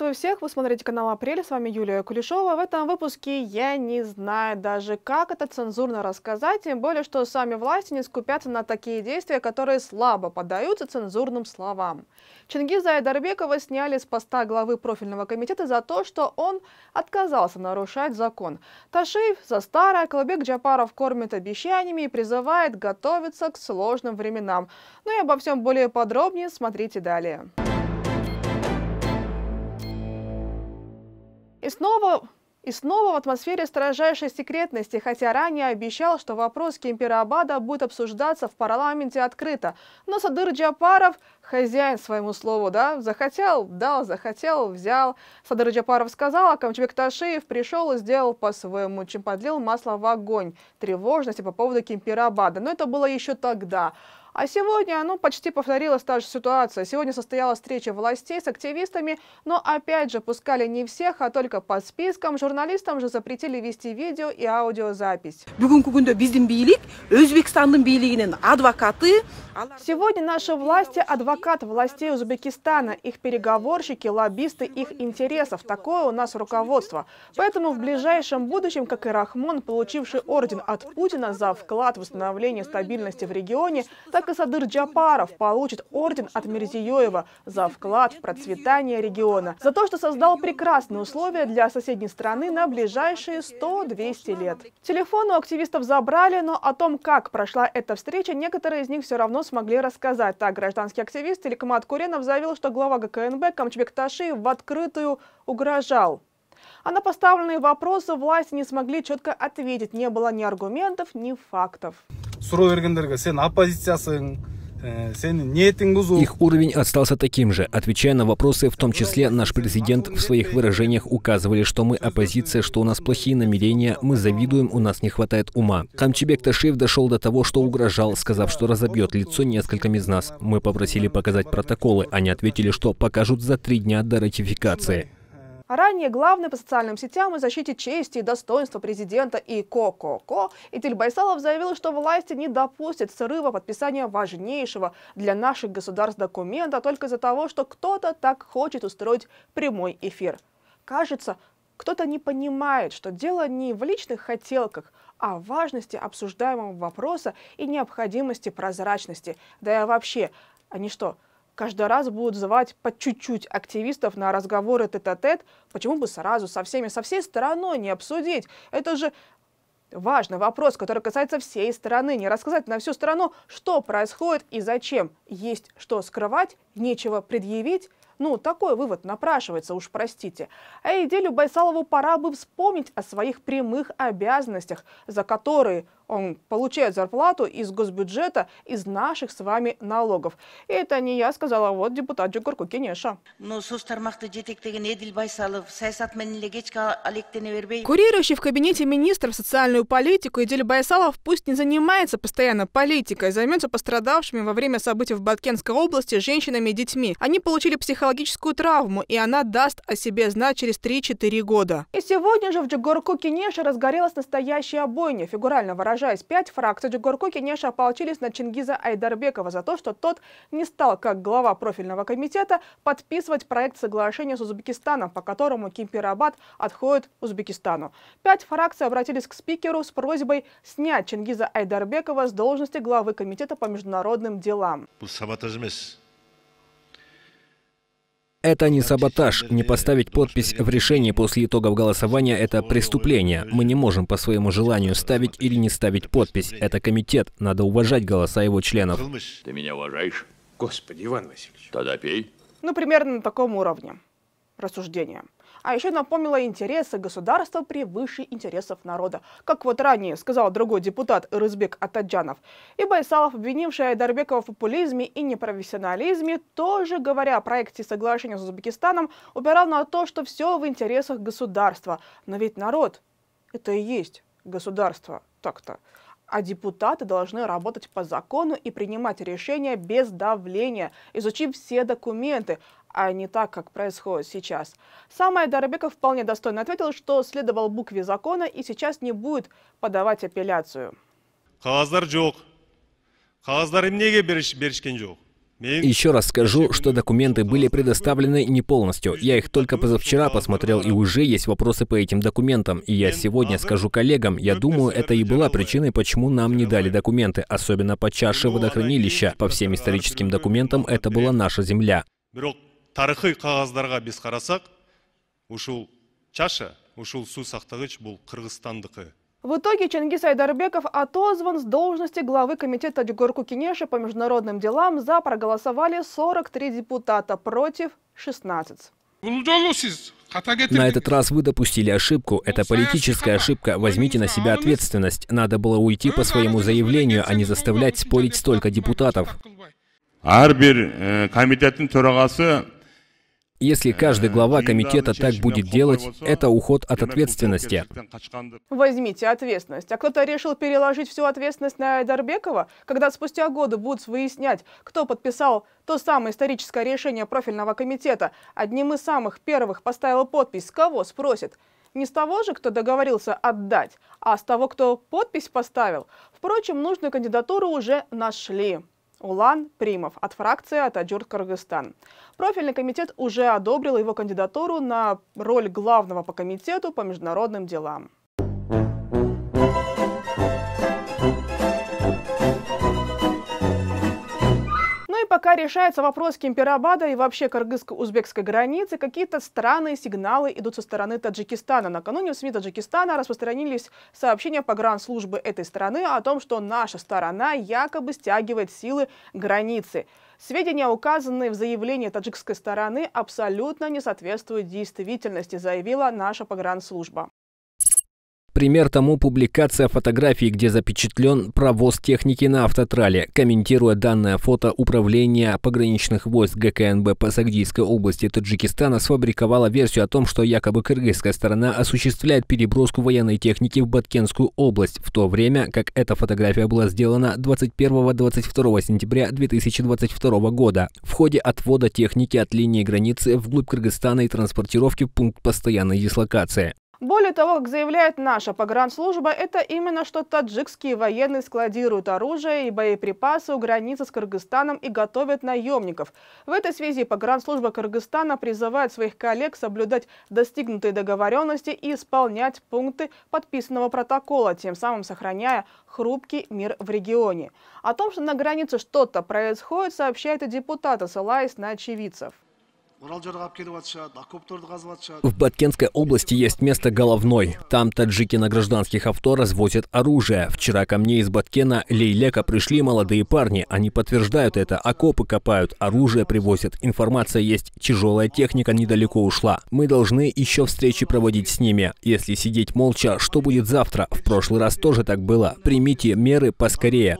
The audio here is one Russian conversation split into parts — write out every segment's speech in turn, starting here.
Приветствую всех! Вы смотрите канал «Апрель», с вами Юлия Кулешова. В этом выпуске я не знаю даже, как это цензурно рассказать, тем более, что сами власти не скупятся на такие действия, которые слабо поддаются цензурным словам. Чингиза Айдарбекова сняли с поста главы профильного комитета за то, что он отказался нарушать закон. Ташиев за старое, Колобек Джапаров кормит обещаниями и призывает готовиться к сложным временам. Ну и обо всем более подробнее смотрите далее. И снова и снова в атмосфере строжайшей секретности, хотя ранее обещал, что вопрос Кемпирабада будет обсуждаться в парламенте открыто. Но Садыр Джапаров, хозяин своему слову, да, захотел, дал, захотел, взял. Садыр Джапаров сказал, а Камчбек Ташиев пришел и сделал по-своему, чем подлил масло в огонь тревожности по поводу Кемпирабада. Но это было еще тогда. А сегодня, ну, почти повторилась та же ситуация. Сегодня состоялась встреча властей с активистами, но опять же пускали не всех, а только по спискам. Журналистам же запретили вести видео и аудиозапись. Сегодня наши власти – адвокат властей Узбекистана, их переговорщики, лоббисты их интересов. Такое у нас руководство. Поэтому в ближайшем будущем, как и Рахмон, получивший орден от Путина за вклад в восстановление стабильности в регионе, так Джапаров получит орден от Мирзиёева за вклад в процветание региона, за то, что создал прекрасные условия для соседней страны на ближайшие 100-200 лет. Телефон у активистов забрали, но о том, как прошла эта встреча, некоторые из них все равно смогли рассказать. Так, гражданский активист Иликмат Куренов заявил, что глава ГКНБ Камчбек Таши в открытую угрожал. А на поставленные вопросы власти не смогли четко ответить. Не было ни аргументов, ни фактов сұрау бергендерге сен оппозициясың э, Их уровень остался таким же. Отвечая на вопросы, в том числе наш президент в своих выражениях указывали, что мы оппозиция, что у нас плохие намерения, мы завидуем, у нас не хватает ума. Камчебек Ташиев дошел до того, что угрожал, сказав, что разобьет лицо несколькими из нас. Мы попросили показать протоколы, они ответили, что покажут за три дня до ратификации. А ранее главный по социальным сетям и защите чести и достоинства президента и КОКОКО Этель Байсалов заявил, что власти не допустят срыва подписания важнейшего для наших государств документа только из-за того, что кто-то так хочет устроить прямой эфир. Кажется, кто-то не понимает, что дело не в личных хотелках, а в важности обсуждаемого вопроса и необходимости прозрачности. Да и вообще, они что, каждый раз будут звать по чуть-чуть активистов на разговоры тет-а-тет, почему бы сразу со всеми, со всей стороной не обсудить? Это же важный вопрос, который касается всей страны. Не рассказать на всю страну, что происходит и зачем. Есть что скрывать, нечего предъявить. Ну, такой вывод напрашивается, уж простите. А Иделю Байсалову пора бы вспомнить о своих прямых обязанностях, за которые он получает зарплату из госбюджета, из наших с вами налогов. И это не я сказала, а вот депутат Джугурку Кенеша. Курирующий в кабинете министра социальную политику Эдиль Байсалов пусть не занимается постоянно политикой, займется пострадавшими во время событий в Баткенской области женщинами и детьми. Они получили психологическую травму, и она даст о себе знать через 3-4 года. И сегодня же в Джугурку Кенеше разгорелась настоящая бойня, фигурально выражая сражаясь пять фракций Джугурку-Кенеша ополчились на Чингиза Айдарбекова за то, что тот не стал, как глава профильного комитета, подписывать проект соглашения с Узбекистаном, по которому Кимпирабад отходит Узбекистану. Пять фракций обратились к спикеру с просьбой снять Чингиза Айдарбекова с должности главы комитета по международным делам. Это не саботаж. Не поставить подпись в решении после итогов голосования – это преступление. Мы не можем по своему желанию ставить или не ставить подпись. Это комитет. Надо уважать голоса его членов. Ты меня уважаешь? Господи, Иван Васильевич. Тогда пей. Ну, примерно на таком уровне рассуждения. А еще напомнила интересы государства превыше интересов народа. Как вот ранее сказал другой депутат Рызбек Атаджанов. И Байсалов, обвинивший Айдарбекова в популизме и непрофессионализме, тоже, говоря о проекте соглашения с Узбекистаном, упирал на то, что все в интересах государства. Но ведь народ – это и есть государство. Так-то. А депутаты должны работать по закону и принимать решения без давления, изучив все документы, а не так, как происходит сейчас. Сам Айдарбеков вполне достойно ответил, что следовал букве закона и сейчас не будет подавать апелляцию. Қағаздар жоқ. Қағаздар емнеге берішкен жоқ. Еще раз скажу, что документы были предоставлены не полностью. Я их только позавчера посмотрел, и уже есть вопросы по этим документам. И я сегодня скажу коллегам, я думаю, это и была причиной, почему нам не дали документы, особенно по чаше водохранилища. По всем историческим документам это была наша земля. ушел чаша, ушел су сақтағыш бұл в итоге Чингис Айдарбеков отозван с должности главы комитета Дегорку Кинеши по международным делам. За проголосовали 43 депутата, против 16. На этот раз вы допустили ошибку. Это политическая ошибка. Возьмите на себя ответственность. Надо было уйти по своему заявлению, а не заставлять спорить столько депутатов. Если э, каждый глава комитета так будет делать, это уход от ответственности. Возьмите ответственность. А кто-то решил переложить всю ответственность на Айдарбекова, когда спустя годы будут выяснять, кто подписал то самое историческое решение профильного комитета. Одним из самых первых поставила подпись. Кого, спросит? Не с того же, кто договорился отдать, а с того, кто подпись поставил. Впрочем, нужную кандидатуру уже нашли. Улан Примов от фракции «Атаджурт Кыргызстан». Профильный комитет уже одобрил его кандидатуру на роль главного по комитету по международным делам. пока решается вопрос Кемперабада и вообще кыргызско-узбекской границы, какие-то странные сигналы идут со стороны Таджикистана. Накануне в СМИ Таджикистана распространились сообщения погранслужбы этой страны о том, что наша сторона якобы стягивает силы границы. Сведения, указанные в заявлении таджикской стороны, абсолютно не соответствуют действительности, заявила наша погранслужба. Пример тому публикация фотографий, где запечатлен провоз техники на автотрале. Комментируя данное фото, Управление пограничных войск ГКНБ по Сагдийской области Таджикистана сфабриковало версию о том, что якобы кыргызская сторона осуществляет переброску военной техники в Баткенскую область, в то время как эта фотография была сделана 21-22 сентября 2022 года в ходе отвода техники от линии границы вглубь Кыргызстана и транспортировки в пункт постоянной дислокации. Более того, как заявляет наша погранслужба, это именно что таджикские военные складируют оружие и боеприпасы у границы с Кыргызстаном и готовят наемников. В этой связи погранслужба Кыргызстана призывает своих коллег соблюдать достигнутые договоренности и исполнять пункты подписанного протокола, тем самым сохраняя хрупкий мир в регионе. О том, что на границе что-то происходит, сообщает и депутат, ссылаясь на очевидцев. В Баткенской области есть место Головной. Там таджики на гражданских авто развозят оружие. Вчера ко мне из Баткена Лейлека пришли молодые парни. Они подтверждают это. Окопы копают, оружие привозят. Информация есть. Тяжелая техника недалеко ушла. Мы должны еще встречи проводить с ними. Если сидеть молча, что будет завтра? В прошлый раз тоже так было. Примите меры поскорее.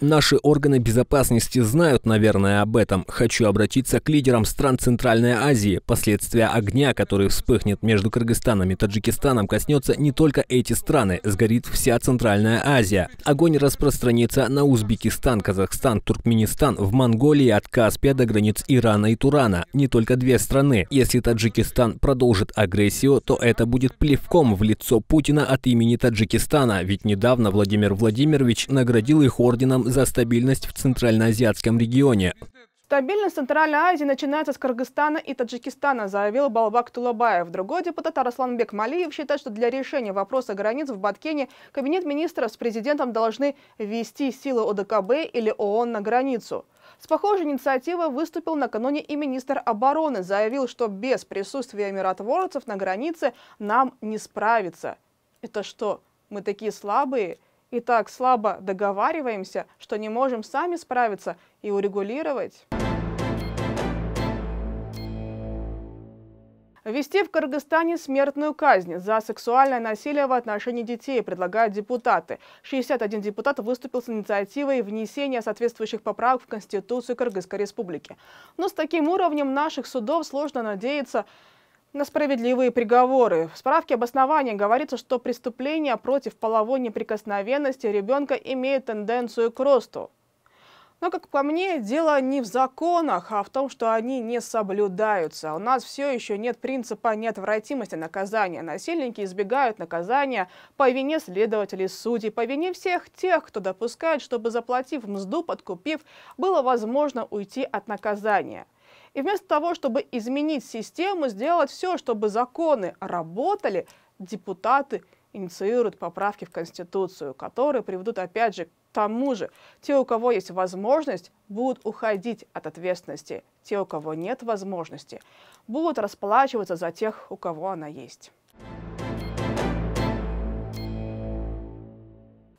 Наши органы безопасности знают, наверное, об этом, хочу обратиться к лидерам стран Центральной Азии. Последствия огня, который вспыхнет между Кыргызстаном и Таджикистаном, коснется не только эти страны. Сгорит вся Центральная Азия. Огонь распространится на Узбекистан, Казахстан, Туркменистан, в Монголии от Каспия до границ Ирана и Турана. Не только две страны. Если Таджикистан продолжит агрессию, то это будет плевком в лицо Путина от имени Таджикистана. Ведь недавно Владимир Владимирович наградил их орденом за стабильность в Центральноазиатском регионе. Стабильность Центральной Азии начинается с Кыргызстана и Таджикистана, заявил Балбак Тулабаев. Другой депутат Арасланбек Малиев считает, что для решения вопроса границ в Баткене кабинет министров с президентом должны ввести силы ОДКБ или ООН на границу. С похожей инициативой выступил накануне и министр обороны, заявил, что без присутствия миротворцев на границе нам не справиться. Это что, мы такие слабые? и так слабо договариваемся, что не можем сами справиться и урегулировать. Ввести в Кыргызстане смертную казнь за сексуальное насилие в отношении детей предлагают депутаты. 61 депутат выступил с инициативой внесения соответствующих поправок в Конституцию Кыргызской Республики. Но с таким уровнем наших судов сложно надеяться на справедливые приговоры. В справке обоснования говорится, что преступления против половой неприкосновенности ребенка имеют тенденцию к росту. Но, как по мне, дело не в законах, а в том, что они не соблюдаются. У нас все еще нет принципа неотвратимости наказания. Насильники избегают наказания по вине следователей судей, по вине всех тех, кто допускает, чтобы заплатив мзду, подкупив, было возможно уйти от наказания. И вместо того, чтобы изменить систему, сделать все, чтобы законы работали, депутаты инициируют поправки в Конституцию, которые приведут опять же тому же, те, у кого есть возможность, будут уходить от ответственности. Те, у кого нет возможности, будут расплачиваться за тех, у кого она есть.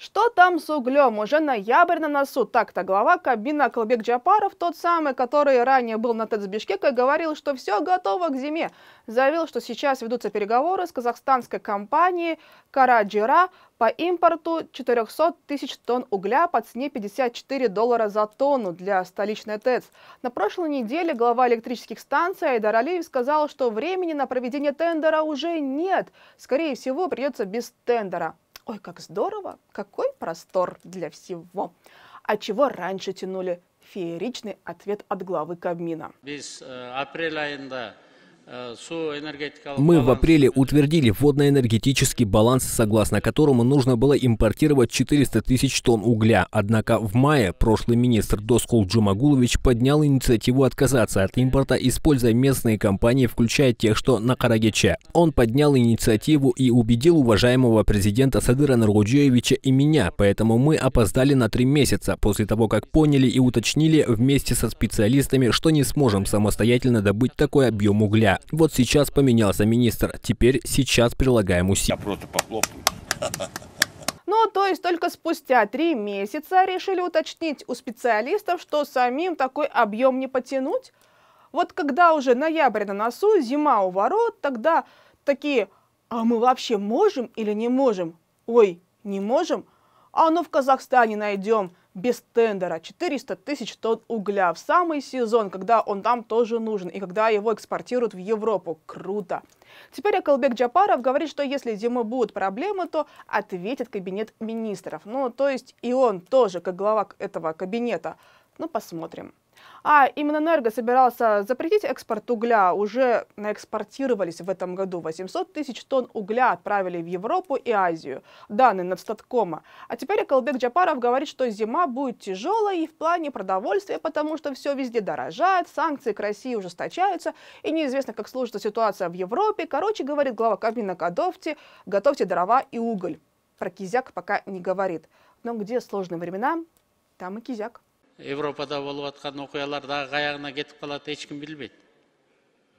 Что там с углем? Уже ноябрь на носу. Так-то глава кабина Клбек Джапаров, тот самый, который ранее был на ТЭЦ Бишкек и говорил, что все готово к зиме. Заявил, что сейчас ведутся переговоры с казахстанской компанией «Караджира» по импорту 400 тысяч тонн угля по цене 54 доллара за тонну для столичной ТЭЦ. На прошлой неделе глава электрических станций Айдар Алиев сказал, что времени на проведение тендера уже нет. Скорее всего, придется без тендера. Ой, как здорово, какой простор для всего. А чего раньше тянули? Фееричный ответ от главы Кабмина. Без э, апреля Э, мы в апреле утвердили водно-энергетический баланс, согласно которому нужно было импортировать 400 тысяч тонн угля. Однако в мае прошлый министр Доскул Джумагулович поднял инициативу отказаться от импорта, используя местные компании, включая тех, что на Карагече. Он поднял инициативу и убедил уважаемого президента Садыра Наргуджиевича и меня, поэтому мы опоздали на три месяца после того, как поняли и уточнили вместе со специалистами, что не сможем самостоятельно добыть такой объем угля. Вот сейчас поменялся министр, теперь сейчас прилагаем усилия. Я просто похлопаю. Но ну, то есть только спустя три месяца решили уточнить у специалистов, что самим такой объем не потянуть. Вот когда уже ноябрь на носу, зима у ворот, тогда такие «А мы вообще можем или не можем?» «Ой, не можем?» «А ну в Казахстане найдем, без тендера 400 тысяч тонн угля в самый сезон, когда он там тоже нужен и когда его экспортируют в Европу. Круто! Теперь Акалбек Джапаров говорит, что если зимой будут проблемы, то ответит кабинет министров. Ну, то есть и он тоже, как глава этого кабинета. Ну, посмотрим. А именно Энерго собирался запретить экспорт угля. Уже наэкспортировались в этом году. 800 тысяч тонн угля отправили в Европу и Азию. Данные Надстаткома. А теперь Колбек Джапаров говорит, что зима будет тяжелой и в плане продовольствия, потому что все везде дорожает, санкции к России ужесточаются, и неизвестно, как сложится ситуация в Европе. Короче, говорит глава Кабмина Кадовти, готовьте дрова и уголь. Про кизяк пока не говорит. Но где сложные времена, там и кизяк. европада болуп аткан окуялар дагы каягына кетип калат эч ким билбейт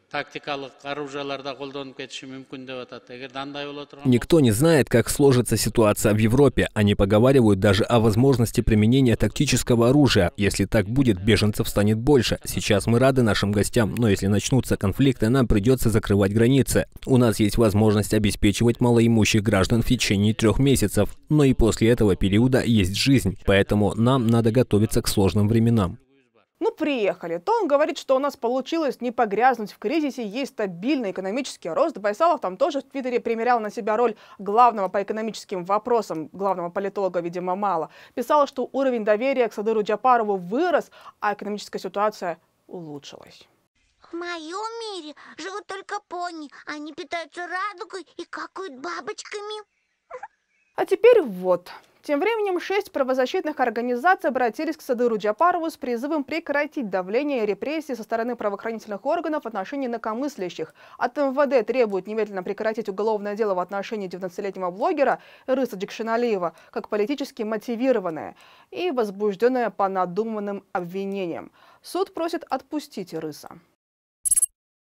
тактикалык оружиялар да колдонуп кетиши деп атат эгерде андай боло турган никто не знает как сложится ситуация в европе они поговаривают даже о возможности применения тактического оружия если так будет беженцев станет больше сейчас мы рады нашим гостям но если начнутся конфликты нам придется закрывать границы у нас есть возможность обеспечивать малоимущих граждан в течение трех месяцев но и после этого периода есть жизнь поэтому нам надо готовиться к сложным временам ну, приехали. То он говорит, что у нас получилось не погрязнуть в кризисе, есть стабильный экономический рост. Байсалов там тоже в Твиттере примерял на себя роль главного по экономическим вопросам, главного политолога, видимо, мало. Писал, что уровень доверия к Садыру Джапарову вырос, а экономическая ситуация улучшилась. В моем мире живут только пони. Они питаются радугой и какают бабочками. А теперь вот. Тем временем шесть правозащитных организаций обратились к Садыру Джапарову с призывом прекратить давление и репрессии со стороны правоохранительных органов в отношении инакомыслящих. От МВД требуют немедленно прекратить уголовное дело в отношении 19-летнего блогера Рыса Джекшиналиева как политически мотивированное и возбужденное по надуманным обвинениям. Суд просит отпустить Рыса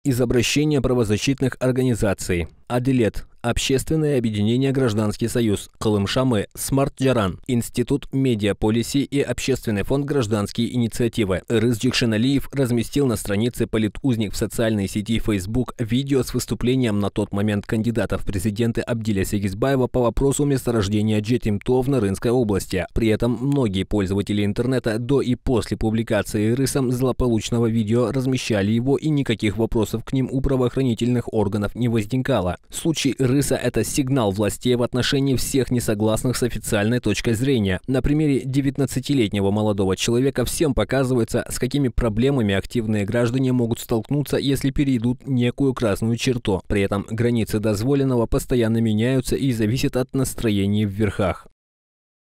из обращения правозащитных организаций. Аделет, Общественное объединение «Гражданский союз», Колымшамы, Смарт-Джаран, Институт медиаполиси и Общественный фонд «Гражданские инициативы». Рызджик Шиналиев разместил на странице политузник в социальной сети Facebook видео с выступлением на тот момент кандидата в президенты Абдиля Сегизбаева по вопросу месторождения Джетимто в Нарынской области. При этом многие пользователи интернета до и после публикации рысом злополучного видео размещали его и никаких вопросов к ним у правоохранительных органов не возникало. Случай рыс крыса – это сигнал властей в отношении всех несогласных с официальной точкой зрения. На примере 19-летнего молодого человека всем показывается, с какими проблемами активные граждане могут столкнуться, если перейдут некую красную черту. При этом границы дозволенного постоянно меняются и зависят от настроений в верхах.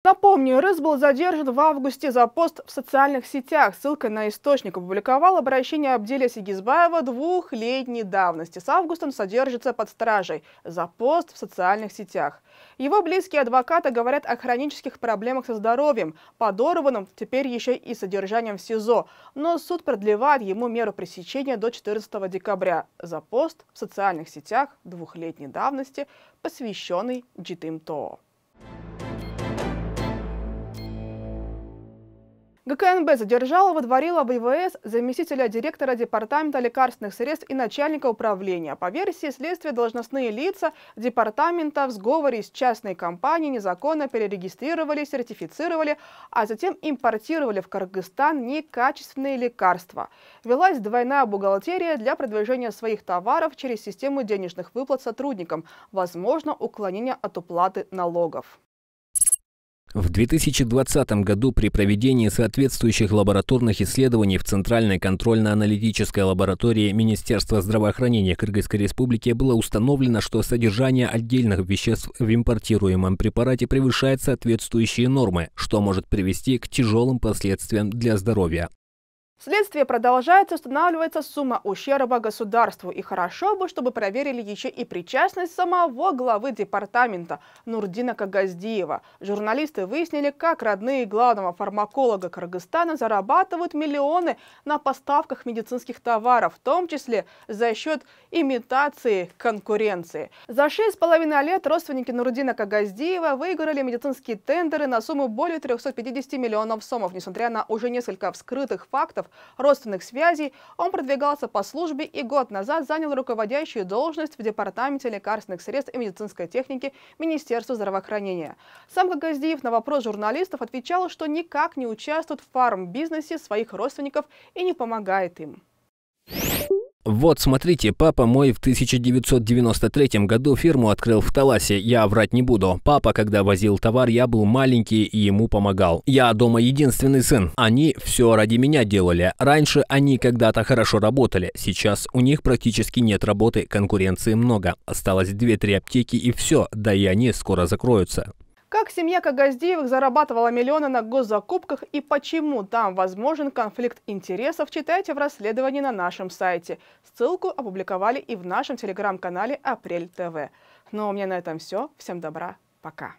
Напомню, РИС был задержан в августе за пост в социальных сетях. Ссылка на источник опубликовал обращение Абделя Сигизбаева двухлетней давности. С августа он содержится под стражей за пост в социальных сетях. Его близкие адвокаты говорят о хронических проблемах со здоровьем, подорванным теперь еще и содержанием в СИЗО. Но суд продлевает ему меру пресечения до 14 декабря за пост в социальных сетях двухлетней давности, посвященный Джитим Тоо. ГКНБ задержала во дворе ВВС заместителя директора Департамента лекарственных средств и начальника управления. По версии следствия, должностные лица департамента в сговоре с частной компанией незаконно перерегистрировали, сертифицировали, а затем импортировали в Кыргызстан некачественные лекарства. Велась двойная бухгалтерия для продвижения своих товаров через систему денежных выплат сотрудникам, возможно, уклонение от уплаты налогов. В 2020 году при проведении соответствующих лабораторных исследований в Центральной контрольно-аналитической лаборатории Министерства здравоохранения Кыргызской Республики было установлено, что содержание отдельных веществ в импортируемом препарате превышает соответствующие нормы, что может привести к тяжелым последствиям для здоровья. Следствие продолжается, устанавливается сумма ущерба государству. И хорошо бы, чтобы проверили еще и причастность самого главы департамента Нурдина Кагаздиева. Журналисты выяснили, как родные главного фармаколога Кыргызстана зарабатывают миллионы на поставках медицинских товаров, в том числе за счет имитации конкуренции. За 6,5 лет родственники Нурдина Кагаздиева выиграли медицинские тендеры на сумму более 350 миллионов сомов, несмотря на уже несколько вскрытых фактов родственных связей, он продвигался по службе и год назад занял руководящую должность в Департаменте лекарственных средств и медицинской техники Министерства здравоохранения. Сам Гагаздиев на вопрос журналистов отвечал, что никак не участвует в фарм-бизнесе своих родственников и не помогает им. «Вот, смотрите, папа мой в 1993 году фирму открыл в Таласе, я врать не буду. Папа, когда возил товар, я был маленький и ему помогал. Я дома единственный сын. Они все ради меня делали. Раньше они когда-то хорошо работали, сейчас у них практически нет работы, конкуренции много. Осталось 2-3 аптеки и все, да и они скоро закроются». Как семья Кагаздеевых зарабатывала миллионы на госзакупках и почему там возможен конфликт интересов, читайте в расследовании на нашем сайте. Ссылку опубликовали и в нашем телеграм-канале «Апрель ТВ». Ну а у меня на этом все. Всем добра. Пока.